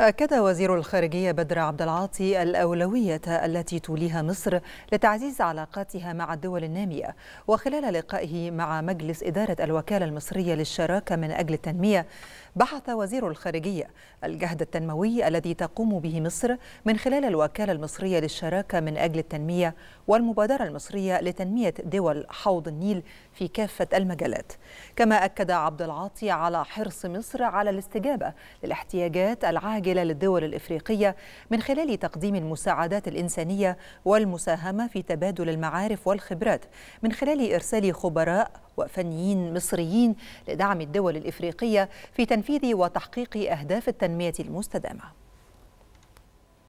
أكد وزير الخارجية بدر عبد العاطي الأولوية التي توليها مصر لتعزيز علاقاتها مع الدول النامية وخلال لقائه مع مجلس إدارة الوكالة المصرية للشراكة من أجل التنمية بحث وزير الخارجية الجهد التنموي الذي تقوم به مصر من خلال الوكالة المصرية للشراكة من أجل التنمية والمبادرة المصرية لتنمية دول حوض النيل في كافة المجالات كما أكد عبد العاطي على حرص مصر على الاستجابة للاحتياجات العاجلة العاجلة للدول الإفريقية من خلال تقديم المساعدات الإنسانية والمساهمة في تبادل المعارف والخبرات من خلال إرسال خبراء وفنيين مصريين لدعم الدول الإفريقية في تنفيذ وتحقيق أهداف التنمية المستدامة